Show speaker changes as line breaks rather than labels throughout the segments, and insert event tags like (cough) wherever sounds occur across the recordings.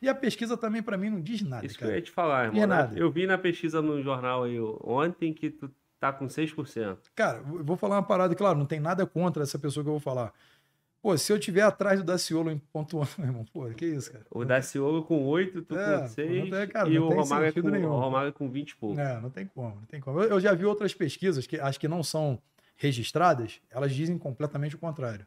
E a pesquisa também, para mim, não diz nada. Isso cara. que eu
ia te falar, irmão. É nada. Eu vi na pesquisa no jornal aí ontem que tu tá com 6%.
Cara, eu vou falar uma parada, claro, não tem nada contra essa pessoa que eu vou falar. Pô, se eu tiver atrás do Daciolo em ponto 1, (laughs) meu irmão, pô, que isso, cara?
O Daciolo com 8, tu é, com 6 cara, e o Romário, com, nenhum. o Romário com 20 e pouco.
É, não tem como, não tem como. Eu, eu já vi outras pesquisas, que acho que não são registradas, elas dizem completamente o contrário.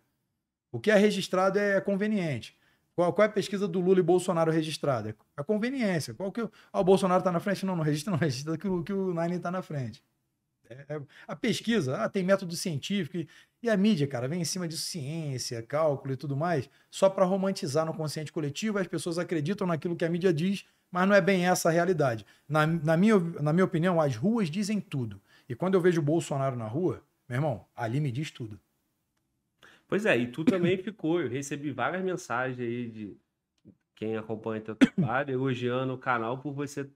O que é registrado é conveniente. Qual, qual é a pesquisa do Lula e Bolsonaro registrada? A é conveniência. Qual que é ah, o Bolsonaro está na frente? Não, não registra, (laughs) não registra que o, que o Nine está na frente. É, é, a pesquisa, ah, tem método científico. E, e, a mídia, cara, vem em cima de ciência, cálculo e tudo mais, só para romantizar no consciente coletivo. As pessoas acreditam naquilo que a mídia diz, mas não é bem essa a realidade. Na, na, minha, na minha opinião, as ruas dizem tudo. E quando eu vejo o Bolsonaro na rua, meu irmão, ali me diz tudo.
Pois é, e tu também ficou. Eu recebi várias mensagens aí de quem acompanha teu trabalho, elogiando o canal por você estar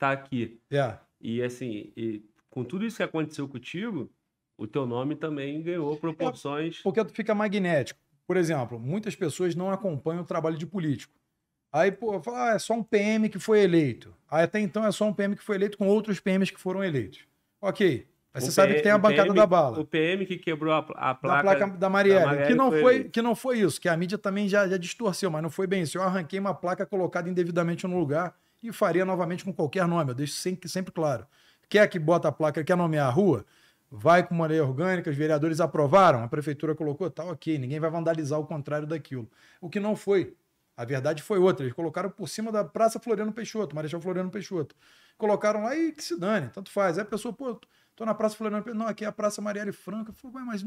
tá aqui. Yeah. É. E assim, e
com tudo isso que aconteceu contigo, o teu nome também ganhou é, proporções. É porque tu fica magnético. Por exemplo, muitas pessoas não acompanham o trabalho de político. Aí, pô, fala, ah, é só um PM que foi eleito. Aí, até então, é só um PM que foi eleito com outros PMs que foram eleitos. Ok. Mas você PM, sabe que tem a bancada PM, da bala.
O PM que quebrou a, a placa, da, placa da Marielle. Da Marielle que, não foi, foi
que não foi isso, que a mídia também já, já distorceu, mas não foi bem isso. Eu arranquei uma placa colocada indevidamente no lugar e faria novamente com qualquer nome, eu deixo sempre, sempre claro. Quer que bota a placa, quer nomear a rua? Vai com uma lei orgânica, os vereadores aprovaram, a prefeitura colocou, tá ok, ninguém vai vandalizar o contrário daquilo. O que não foi. A verdade foi outra. Eles colocaram por cima da Praça Floriano Peixoto, Marechal Floriano Peixoto colocaram lá e que se dane, tanto faz. Aí a pessoa, pô, tô na Praça Florianópolis, não, aqui é a Praça Marielle Franca. Eu falei, mas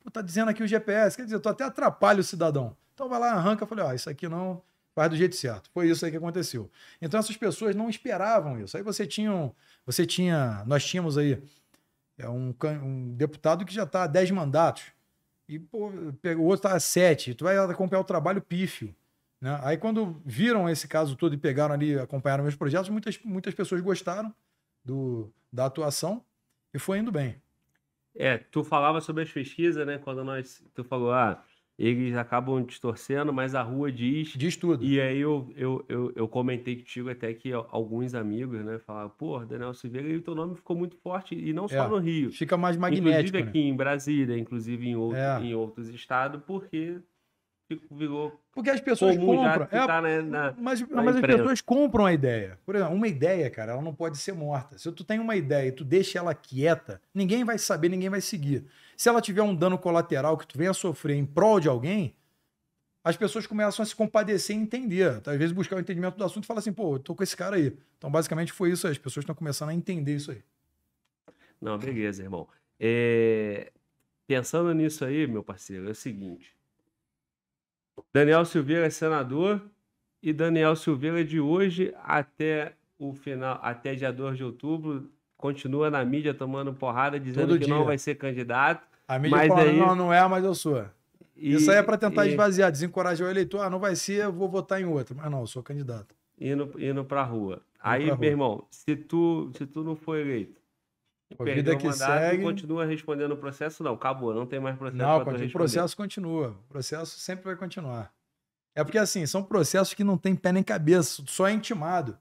pô, tá dizendo aqui o GPS, quer dizer, tu até atrapalha o cidadão. Então vai lá, arranca, eu falei, ó, ah, isso aqui não faz do jeito certo. Foi isso aí que aconteceu. Então essas pessoas não esperavam isso. Aí você tinha, você tinha, nós tínhamos aí é um, um deputado que já está a 10 mandatos. E pô, o outro está a 7. Tu vai acompanhar o trabalho pífio. Né? Aí quando viram esse caso todo e pegaram ali, acompanharam meus projetos, muitas, muitas pessoas gostaram do, da atuação e foi indo bem.
É, tu falava sobre as pesquisas, né? Quando nós. Tu falou, ah, eles acabam distorcendo, mas a rua diz. Diz tudo. E aí eu, eu, eu, eu comentei contigo até que alguns amigos, né, falaram, pô, Daniel Silveira, e o teu nome ficou muito forte, e não só é, no
Rio. Fica mais magnético. Inclusive né? aqui
né? em Brasília, inclusive em, outro, é. em outros estados, porque virou. Porque as pessoas compram. É, tá né, na, na, mas, na mas as pessoas
compram a ideia. Por exemplo, uma ideia, cara, ela não pode ser morta. Se tu tem uma ideia e tu deixa ela quieta, ninguém vai saber, ninguém vai seguir. Se ela tiver um dano colateral que tu venha sofrer em prol de alguém, as pessoas começam a se compadecer e entender. Então, às vezes buscar o entendimento do assunto e falar assim, pô, eu tô com esse cara aí. Então, basicamente, foi isso aí. As pessoas estão começando a entender isso aí.
Não, beleza, irmão. É... Pensando nisso aí, meu parceiro, é o seguinte Daniel Silveira é senador e Daniel Silveira é de hoje até o final, até dia 2 de outubro, continua na mídia tomando porrada dizendo Todo que dia. não vai ser candidato. A mídia mas fala, aí... não,
não é, mas eu sou. E, Isso aí é para tentar e... esvaziar, desencorajar o eleitor. Ah, não vai ser, eu vou votar em outro. Mas não, eu sou candidato.
Indo, indo para a rua. Indo aí, meu rua. irmão, se tu, se tu não for eleito,
a vida que segue.
continua respondendo o processo? Não, acabou, não tem mais processo. Não, o processo
continua. O processo sempre vai continuar. É porque, assim, são processos que não tem pé nem cabeça, só é intimado.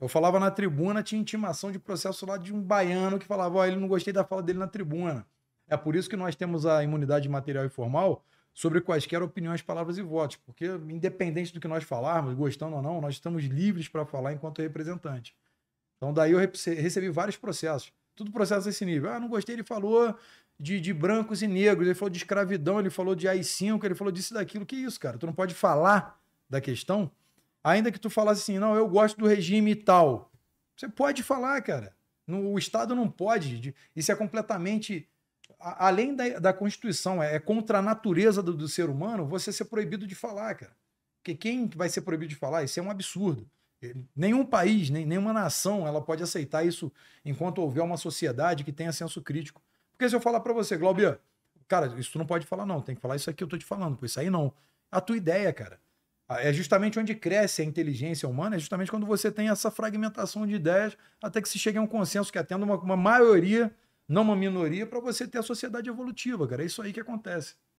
Eu falava na tribuna, tinha intimação de processo lá de um baiano que falava, ó, oh, ele não gostei da fala dele na tribuna. É por isso que nós temos a imunidade material e formal sobre quaisquer opiniões, palavras e votos, porque independente do que nós falarmos, gostando ou não, nós estamos livres para falar enquanto representante. Então daí eu recebi vários processos. Tudo processo desse nível. Ah, não gostei, ele falou de, de brancos e negros, ele falou de escravidão, ele falou de AI-5, ele falou disso e daquilo. Que isso, cara? Tu não pode falar da questão? Ainda que tu falasse assim, não, eu gosto do regime tal. Você pode falar, cara. No, o Estado não pode. Isso é completamente além da, da, Constituição, é, é, contra a natureza do, do, ser humano você ser proibido de falar, cara. Porque quem vai ser proibido de falar? Isso é um absurdo. Nenhum país, nem, nenhuma nação, ela pode aceitar isso enquanto houver uma sociedade que tenha senso crítico. Porque se eu falar para você, Glaubia, cara, isso tu não pode falar não, tem que falar isso aqui eu tô te falando, pois isso aí não. A tua ideia, cara. É justamente onde cresce a inteligência humana, é justamente quando você tem essa fragmentação de ideias até que se chegue a um consenso que atenda uma, uma maioria, não uma minoria, para você ter a sociedade evolutiva, cara. É isso aí que acontece.